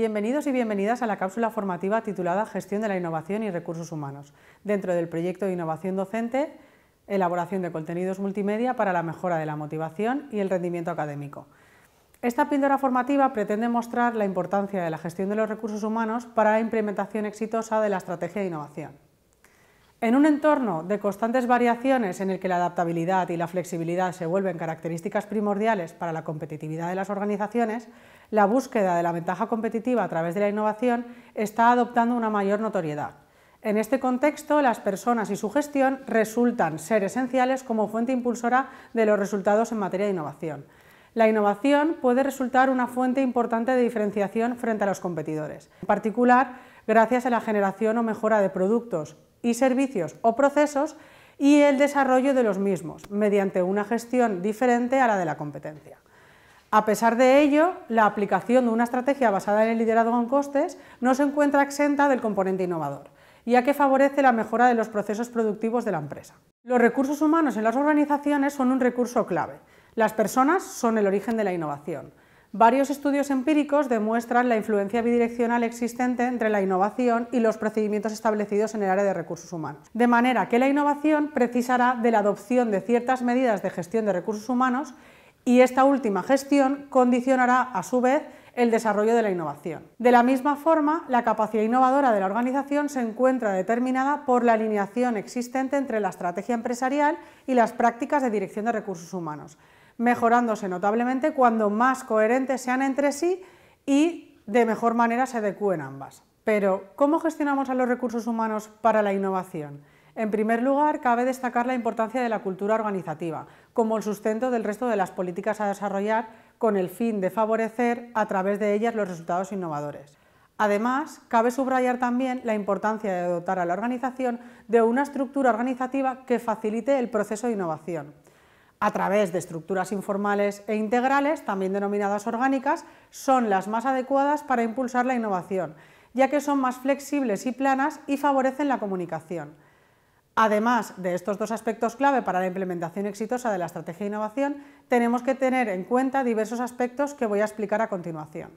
Bienvenidos y bienvenidas a la cápsula formativa titulada Gestión de la Innovación y Recursos Humanos, dentro del proyecto de innovación docente, elaboración de contenidos multimedia para la mejora de la motivación y el rendimiento académico. Esta píldora formativa pretende mostrar la importancia de la gestión de los recursos humanos para la implementación exitosa de la estrategia de innovación. En un entorno de constantes variaciones en el que la adaptabilidad y la flexibilidad se vuelven características primordiales para la competitividad de las organizaciones, la búsqueda de la ventaja competitiva a través de la innovación está adoptando una mayor notoriedad. En este contexto, las personas y su gestión resultan ser esenciales como fuente impulsora de los resultados en materia de innovación. La innovación puede resultar una fuente importante de diferenciación frente a los competidores, en particular gracias a la generación o mejora de productos, y servicios o procesos y el desarrollo de los mismos, mediante una gestión diferente a la de la competencia. A pesar de ello, la aplicación de una estrategia basada en el liderazgo en costes no se encuentra exenta del componente innovador, ya que favorece la mejora de los procesos productivos de la empresa. Los recursos humanos en las organizaciones son un recurso clave. Las personas son el origen de la innovación. Varios estudios empíricos demuestran la influencia bidireccional existente entre la innovación y los procedimientos establecidos en el área de recursos humanos. De manera que la innovación precisará de la adopción de ciertas medidas de gestión de recursos humanos y esta última gestión condicionará a su vez el desarrollo de la innovación. De la misma forma, la capacidad innovadora de la organización se encuentra determinada por la alineación existente entre la estrategia empresarial y las prácticas de dirección de recursos humanos mejorándose notablemente cuando más coherentes sean entre sí y de mejor manera se adecúen ambas. Pero, ¿cómo gestionamos a los recursos humanos para la innovación? En primer lugar, cabe destacar la importancia de la cultura organizativa, como el sustento del resto de las políticas a desarrollar con el fin de favorecer a través de ellas los resultados innovadores. Además, cabe subrayar también la importancia de dotar a la organización de una estructura organizativa que facilite el proceso de innovación a través de estructuras informales e integrales, también denominadas orgánicas, son las más adecuadas para impulsar la innovación, ya que son más flexibles y planas y favorecen la comunicación. Además de estos dos aspectos clave para la implementación exitosa de la estrategia de innovación, tenemos que tener en cuenta diversos aspectos que voy a explicar a continuación.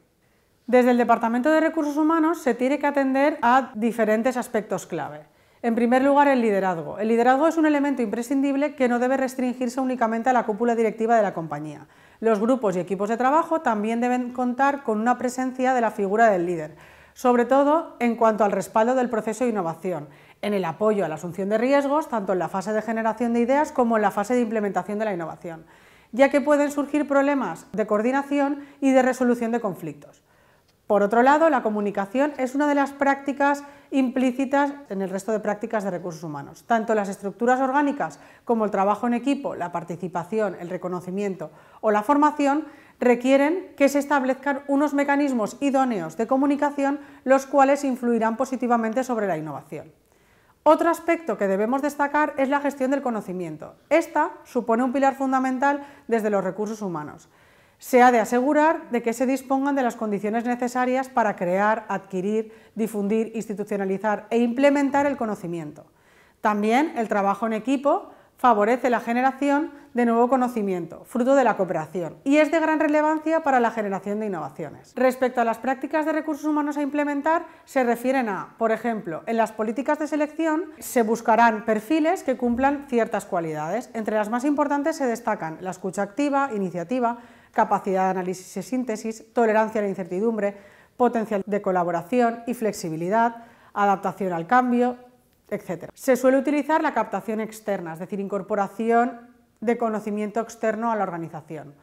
Desde el Departamento de Recursos Humanos se tiene que atender a diferentes aspectos clave. En primer lugar, el liderazgo. El liderazgo es un elemento imprescindible que no debe restringirse únicamente a la cúpula directiva de la compañía. Los grupos y equipos de trabajo también deben contar con una presencia de la figura del líder, sobre todo en cuanto al respaldo del proceso de innovación, en el apoyo a la asunción de riesgos, tanto en la fase de generación de ideas como en la fase de implementación de la innovación, ya que pueden surgir problemas de coordinación y de resolución de conflictos. Por otro lado, la comunicación es una de las prácticas implícitas en el resto de prácticas de recursos humanos. Tanto las estructuras orgánicas como el trabajo en equipo, la participación, el reconocimiento o la formación requieren que se establezcan unos mecanismos idóneos de comunicación los cuales influirán positivamente sobre la innovación. Otro aspecto que debemos destacar es la gestión del conocimiento. Esta supone un pilar fundamental desde los recursos humanos se ha de asegurar de que se dispongan de las condiciones necesarias para crear, adquirir, difundir, institucionalizar e implementar el conocimiento. También el trabajo en equipo favorece la generación de nuevo conocimiento, fruto de la cooperación, y es de gran relevancia para la generación de innovaciones. Respecto a las prácticas de recursos humanos a implementar, se refieren a, por ejemplo, en las políticas de selección se buscarán perfiles que cumplan ciertas cualidades. Entre las más importantes se destacan la escucha activa, iniciativa, capacidad de análisis y síntesis, tolerancia a la incertidumbre, potencial de colaboración y flexibilidad, adaptación al cambio, se suele utilizar la captación externa, es decir, incorporación de conocimiento externo a la organización.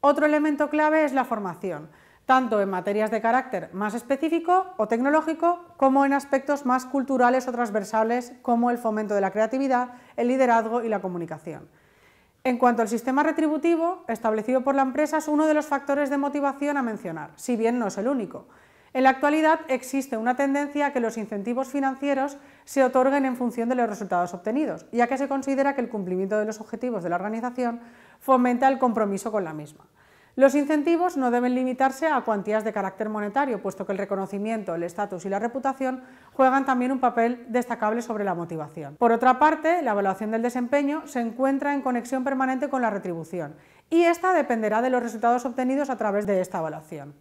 Otro elemento clave es la formación, tanto en materias de carácter más específico o tecnológico, como en aspectos más culturales o transversales, como el fomento de la creatividad, el liderazgo y la comunicación. En cuanto al sistema retributivo, establecido por la empresa, es uno de los factores de motivación a mencionar, si bien no es el único. En la actualidad existe una tendencia a que los incentivos financieros se otorguen en función de los resultados obtenidos, ya que se considera que el cumplimiento de los objetivos de la organización fomenta el compromiso con la misma. Los incentivos no deben limitarse a cuantías de carácter monetario, puesto que el reconocimiento, el estatus y la reputación juegan también un papel destacable sobre la motivación. Por otra parte, la evaluación del desempeño se encuentra en conexión permanente con la retribución y esta dependerá de los resultados obtenidos a través de esta evaluación.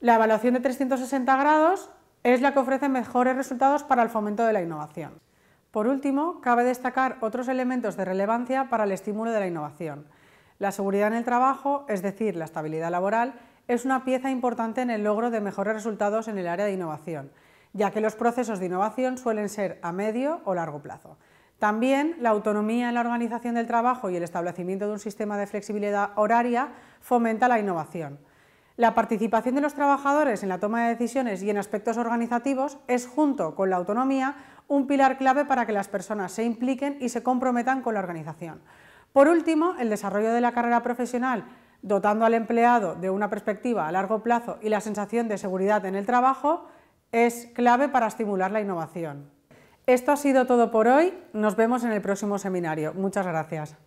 La evaluación de 360 grados es la que ofrece mejores resultados para el fomento de la innovación. Por último, cabe destacar otros elementos de relevancia para el estímulo de la innovación. La seguridad en el trabajo, es decir, la estabilidad laboral, es una pieza importante en el logro de mejores resultados en el área de innovación, ya que los procesos de innovación suelen ser a medio o largo plazo. También la autonomía en la organización del trabajo y el establecimiento de un sistema de flexibilidad horaria fomenta la innovación. La participación de los trabajadores en la toma de decisiones y en aspectos organizativos es, junto con la autonomía, un pilar clave para que las personas se impliquen y se comprometan con la organización. Por último, el desarrollo de la carrera profesional, dotando al empleado de una perspectiva a largo plazo y la sensación de seguridad en el trabajo, es clave para estimular la innovación. Esto ha sido todo por hoy. Nos vemos en el próximo seminario. Muchas gracias.